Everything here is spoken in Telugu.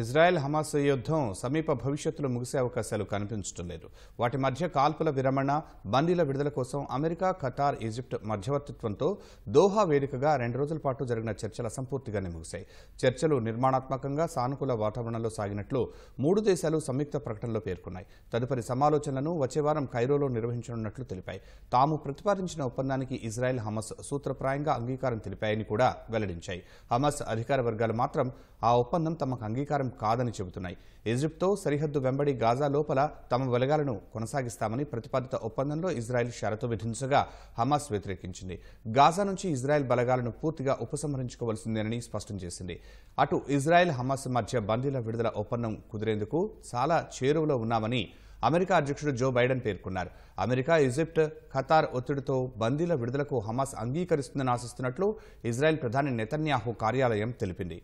ఇజ్రాయెల్ హమాస్ యుద్ధం సమీప భవిష్యత్తులో ముగిసే అవకాశాలు కనిపించడం లేదు వాటి మధ్య కాల్పుల విరమణ బందీల విడుదల కోసం అమెరికా ఖతార్ ఈజిప్ట్ మధ్యవర్తిత్వంతో దోహా వేదికగా రెండు రోజుల పాటు జరిగిన చర్చలు అసంపూర్తిగానే ముగిశాయి చర్చలు నిర్మాణాత్మకంగా సానుకూల వాతావరణంలో సాగినట్లు మూడు దేశాలు సంయుక్త ప్రకటనలో పేర్కొన్నాయి తదుపరి సమాలోచనలను వచ్చే వారం ఖైరోలో నిర్వహించనున్నట్లు తెలిపాయి తాము ప్రతిపాదించిన ఒప్పందానికి ఇజ్రాయెల్ హమస్ సూత్రప్రాయంగా అంగీకారం తెలిపాయని కూడా వెల్లడించాయి హమస్ అధికార వర్గాలు మాత్రం ఆ ఒప్పందం తమకు అంగీకారం ఆధారం కాదని చెబుతున్నాయి ఈజిప్ట్తో సరిహద్దు వెంబడి గాజా లోపల తమ బలగాలను కొనసాగిస్తామని ప్రతిపాదిత ఒప్పందంలో ఇజ్రాయెల్ షరతు విధించగా హమాస్ వ్యతిరేకించింది గాజా నుంచి ఇజ్రాయెల్ బలగాలను పూర్తిగా ఉపసంహరించుకోవలసిందేనని స్పష్టం చేసింది అటు ఇజ్రాయెల్ హమాస్ మధ్య బందీల విడుదల ఒప్పందం కుదిరేందుకు చాలా చేరువలో ఉన్నామని అమెరికా అధ్యక్షుడు జో బైడెన్ పేర్కొన్నారు అమెరికా ఈజిప్ట్ ఖతార్ ఒత్తిడితో బందీల విడుదలకు హమాస్ అంగీకరిస్తుందని ఆశిస్తున్నట్లు ఇజ్రాయెల్ ప్రధాని నెతన్యాహు కార్యాలయం తెలిపింది